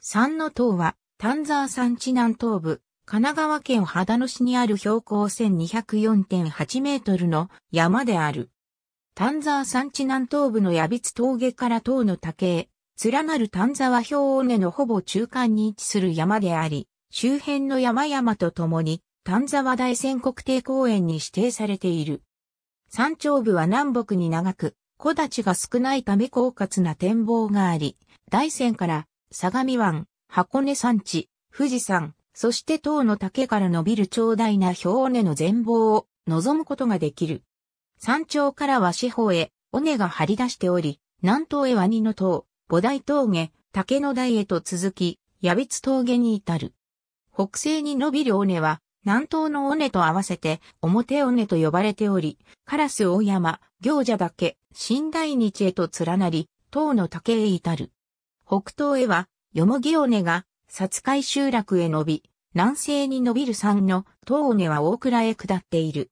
三の塔は、丹沢山地南東部、神奈川県秦野市にある標高1204.8メートルの山である。丹沢山地南東部の矢筆峠から塔の竹へ、連なる丹沢氷尾根のほぼ中間に位置する山であり、周辺の山々と共に、丹沢大仙国定公園に指定されている。山頂部は南北に長く、木立が少ないため高滑な展望があり、大山から相模湾、箱根山地、富士山、そして塔の竹から伸びる長大な氷尾根の全貌を望むことができる。山頂からは四方へ、尾根が張り出しており、南東へワニの塔、菩提峠、竹の台へと続き、矢びつ峠に至る。北西に伸びる尾根は、南東の尾根と合わせて、表尾根と呼ばれており、カラス大山、行者岳、新大日へと連なり、塔の竹へ至る。北東へは、よもぎ尾根が、殺海集落へ伸び、南西に伸びる山の東尾根は大倉へ下っている。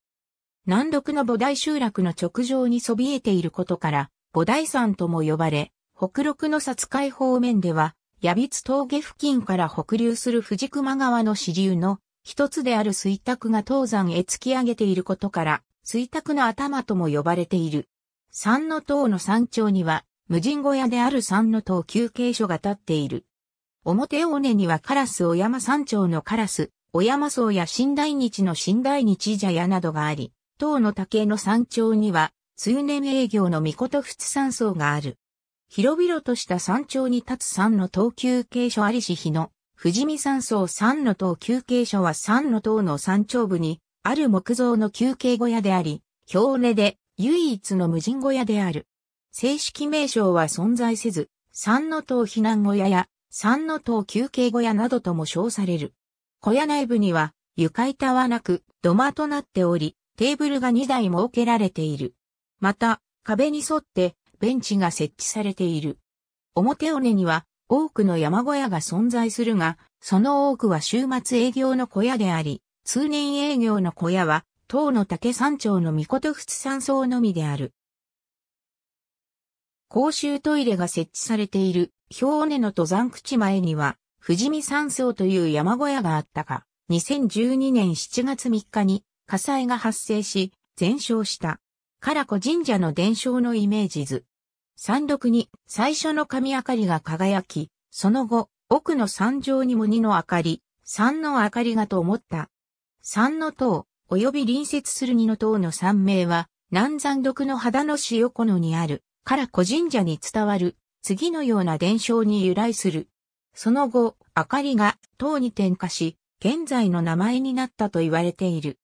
南独の菩提集落の直上にそびえていることから、菩提山とも呼ばれ、北麓の殺海方面では、矢筆峠付近から北流する藤熊川の支流の一つである水卓が東山へ突き上げていることから、水卓の頭とも呼ばれている。山の塔の山頂には、無人小屋である山の塔休憩所が立っている。表尾根にはカラス小山山頂のカラス、小山荘や新大日の新大日茶屋などがあり、塔の竹の山頂には、通年営業の御事仏山荘がある。広々とした山頂に立つ山の塔休憩所ありし日の、富士見山荘山の塔休憩所は山の塔の山頂部に、ある木造の休憩小屋であり、表根で唯一の無人小屋である。正式名称は存在せず、三の塔避難小屋や三の塔休憩小屋などとも称される。小屋内部には床板はなく土間となっており、テーブルが2台設けられている。また、壁に沿ってベンチが設置されている。表尾根には多くの山小屋が存在するが、その多くは週末営業の小屋であり、通年営業の小屋は、塔の竹山頂の御事仏山荘のみである。公衆トイレが設置されている、氷根の登山口前には、富士見山荘という山小屋があったが、2012年7月3日に火災が発生し、全焼した。唐子神社の伝承のイメージ図。山麓に最初の神明かりが輝き、その後、奥の山上にも二の明かり、三の明かりがと思った。三の塔、及び隣接する二の塔の三名は、南山麓の肌の塩湖野にある、から古神社に伝わる次のような伝承に由来する。その後、明かりが塔に点火し、現在の名前になったと言われている。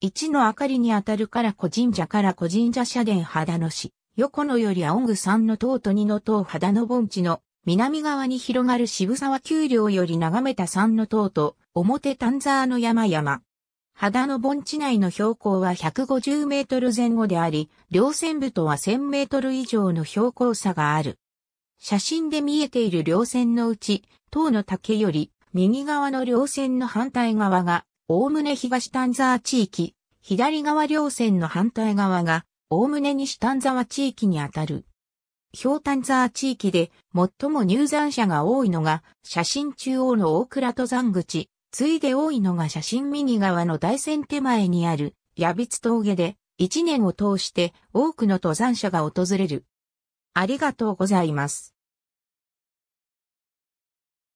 一の明かりにあたるから古神社から古神社社殿肌野市、横野より青ぐ三の塔と二の塔肌野盆地の南側に広がる渋沢丘陵より眺めた三の塔と表丹沢の山々。肌の盆地内の標高は150メートル前後であり、稜線部とは1000メートル以上の標高差がある。写真で見えている稜線のうち、塔の竹より右側の稜線の反対側が、おおむね東丹沢地域、左側稜線の反対側が、おおむね西丹沢地域にあたる。氷丹沢地域で最も入山者が多いのが、写真中央の大倉登山口、次いで多いのが写真右側の大山手前にある、矢筆峠で、一年を通して多くの登山者が訪れる。ありがとうございます。